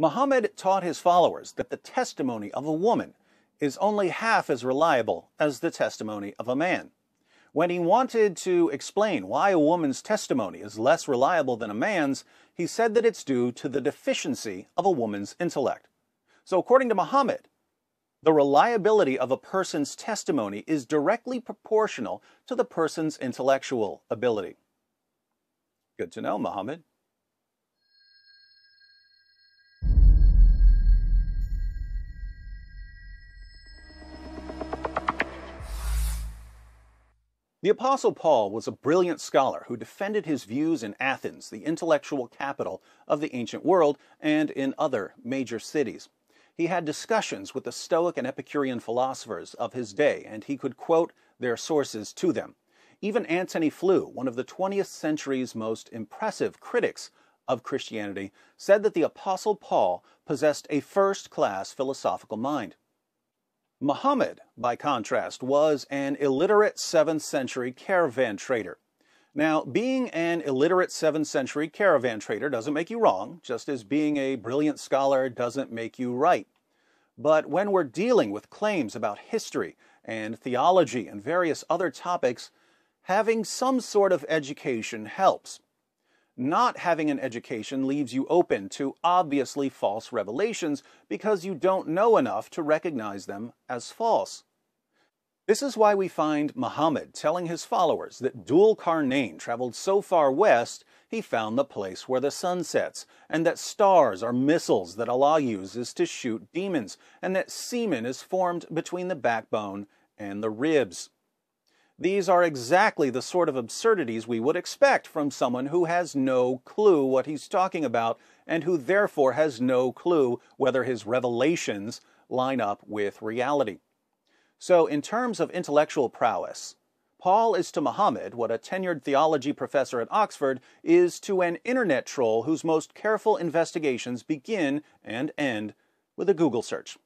Muhammad taught his followers that the testimony of a woman is only half as reliable as the testimony of a man. When he wanted to explain why a woman's testimony is less reliable than a man's, he said that it's due to the deficiency of a woman's intellect. So, according to Muhammad, the reliability of a person's testimony is directly proportional to the person's intellectual ability. Good to know, Muhammad. The Apostle Paul was a brilliant scholar who defended his views in Athens, the intellectual capital of the ancient world, and in other major cities. He had discussions with the Stoic and Epicurean philosophers of his day, and he could quote their sources to them. Even Antony Flew, one of the 20th century's most impressive critics of Christianity, said that the Apostle Paul possessed a first class philosophical mind. Muhammad, by contrast, was an illiterate 7th century caravan trader. Now, being an illiterate 7th century caravan trader doesn't make you wrong, just as being a brilliant scholar doesn't make you right. But when we're dealing with claims about history and theology and various other topics, having some sort of education helps. Not having an education leaves you open to obviously false revelations because you don't know enough to recognize them as false. This is why we find Muhammad telling his followers that Dhul Qarnayn traveled so far west he found the place where the sun sets, and that stars are missiles that Allah uses to shoot demons, and that semen is formed between the backbone and the ribs. These are exactly the sort of absurdities we would expect from someone who has no clue what he's talking about and who therefore has no clue whether his revelations line up with reality. So, in terms of intellectual prowess, Paul is to Muhammad what a tenured theology professor at Oxford is to an internet troll whose most careful investigations begin and end with a Google search.